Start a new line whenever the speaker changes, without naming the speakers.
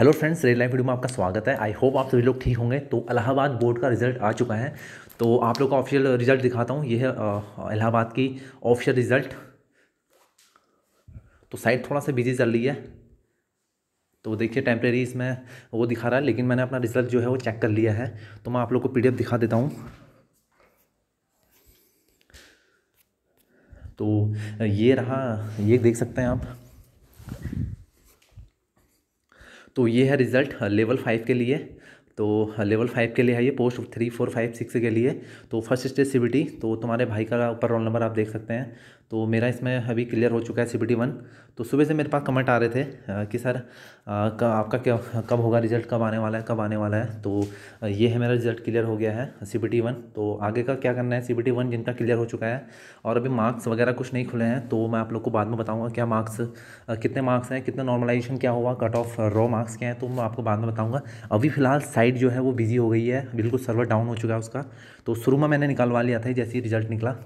hello friends rail life video में आपका स्वागत है आई होप आप सभी लोग ठीक होंगे तो इलाहाबाद बोर्ड का रिजल्ट आ चुका है तो आप लोग का ऑफिशियल रिजल्ट दिखाता हूँ यह इलाहाबाद की ऑफिशियल रिजल्ट तो साइट थोड़ा सा बिजी चल रही है तो देखिए टेम्प्रेरी इसमें वो दिखा रहा है लेकिन मैंने अपना रिजल्ट जो है वो चेक कर लिया है तो मैं आप लोग को पी दिखा देता हूँ तो ये रहा ये देख सकते हैं आप तो ये है रिज़ल्ट लेवल फाइव के लिए तो लेवल फाइव के लिए है ये post three four five six के लिए तो फर्स्ट स्टेज सी तो तुम्हारे भाई का ऊपर रोल नंबर आप देख सकते हैं तो मेरा इसमें अभी क्लियर हो चुका है सी बी टी वन तो सुबह से मेरे पास कमेंट आ रहे थे कि सर आपका क्या कब होगा रिजल्ट कब आने वाला है कब आने वाला है तो ये है मेरा रिजल्ट क्लियर हो गया है सी बी टी वन तो आगे का क्या करना है सी बी टी वन जिनका क्लियर हो चुका है और अभी मार्क्स वगैरह कुछ नहीं खुले हैं तो मैं आप लोग को बाद में बताऊँगा क्या मार्क्स कितने मार्क्स हैं कितना नॉर्मलाइजेशन क्या हुआ कट ऑफ रॉ मार्क्स क्या है तो मैं आपको बाद में बताऊँगा अभी फ़िलहाल साइट जो है वो बिज़ी हो गई है बिल्कुल सर्वर डाउन हो चुका है उसका तो शुरू में मैंने निकालवा लिया था जैसे ही रिजल्ट निकला